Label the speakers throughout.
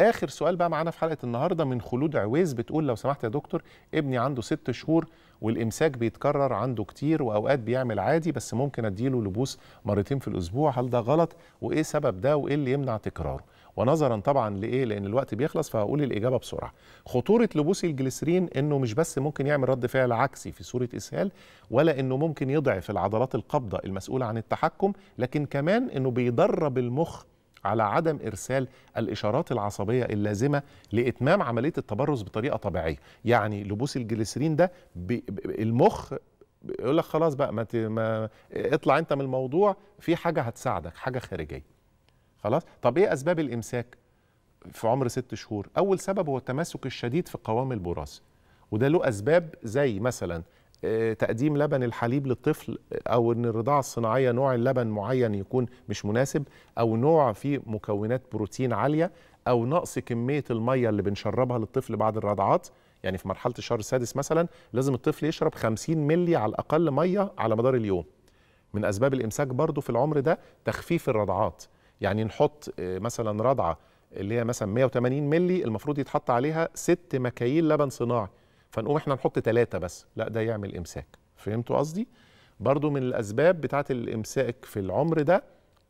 Speaker 1: اخر سؤال بقى معانا في حلقه النهارده من خلود عويز بتقول لو سمحت يا دكتور ابني عنده ست شهور والامساك بيتكرر عنده كتير واوقات بيعمل عادي بس ممكن اديله لبوس مرتين في الاسبوع هل ده غلط وايه سبب ده وايه اللي يمنع تكراره ونظرا طبعا لايه لان الوقت بيخلص فهقول الاجابه بسرعه خطوره لبوس الجليسرين انه مش بس ممكن يعمل رد فعل عكسي في صوره اسهال ولا انه ممكن يضعف العضلات القبضه المسؤوله عن التحكم لكن كمان انه بيدرب المخ على عدم ارسال الاشارات العصبيه اللازمه لاتمام عمليه التبرز بطريقه طبيعيه يعني لبوس الجليسرين ده المخ يقول لك خلاص بقى ما, ت... ما اطلع انت من الموضوع في حاجه هتساعدك حاجه خارجيه خلاص طب ايه اسباب الامساك في عمر ست شهور اول سبب هو التماسك الشديد في قوام البراز وده له اسباب زي مثلا آه، تقديم لبن الحليب للطفل آه، او ان الرضاعه الصناعيه نوع اللبن معين يكون مش مناسب او نوع فيه مكونات بروتين عاليه او نقص كميه الميه اللي بنشربها للطفل بعد الرضعات يعني في مرحله الشهر السادس مثلا لازم الطفل يشرب 50 ملي على الاقل ميه على مدار اليوم من اسباب الامساك برضو في العمر ده تخفيف الرضعات يعني نحط آه، مثلا رضعه اللي هي مثلا 180 ملي المفروض يتحط عليها ست مكاييل لبن صناعي فنقوم احنا نحط ثلاثة بس لا ده يعمل إمساك فهمتوا قصدي؟ برضو من الأسباب بتاعة الإمساك في العمر ده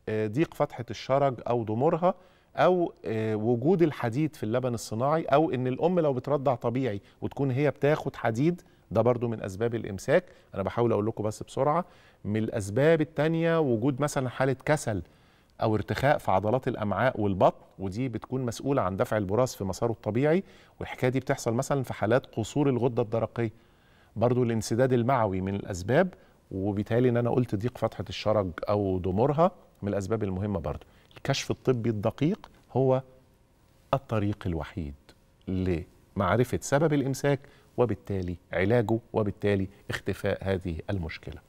Speaker 1: آه، ضيق فتحة الشرج أو ضمورها أو آه، وجود الحديد في اللبن الصناعي أو إن الأم لو بترضع طبيعي وتكون هي بتاخد حديد ده برضو من أسباب الإمساك أنا بحاول أقول لكم بس بسرعة من الأسباب التانية وجود مثلا حالة كسل او ارتخاء في عضلات الامعاء والبطن ودي بتكون مسؤوله عن دفع البراز في مساره الطبيعي والحكايه دي بتحصل مثلا في حالات قصور الغده الدرقيه برضو الانسداد المعوي من الاسباب وبالتالي ان انا قلت ضيق فتحه الشرج او ضمورها من الاسباب المهمه برضو الكشف الطبي الدقيق هو الطريق الوحيد لمعرفه سبب الامساك وبالتالي علاجه وبالتالي اختفاء هذه المشكله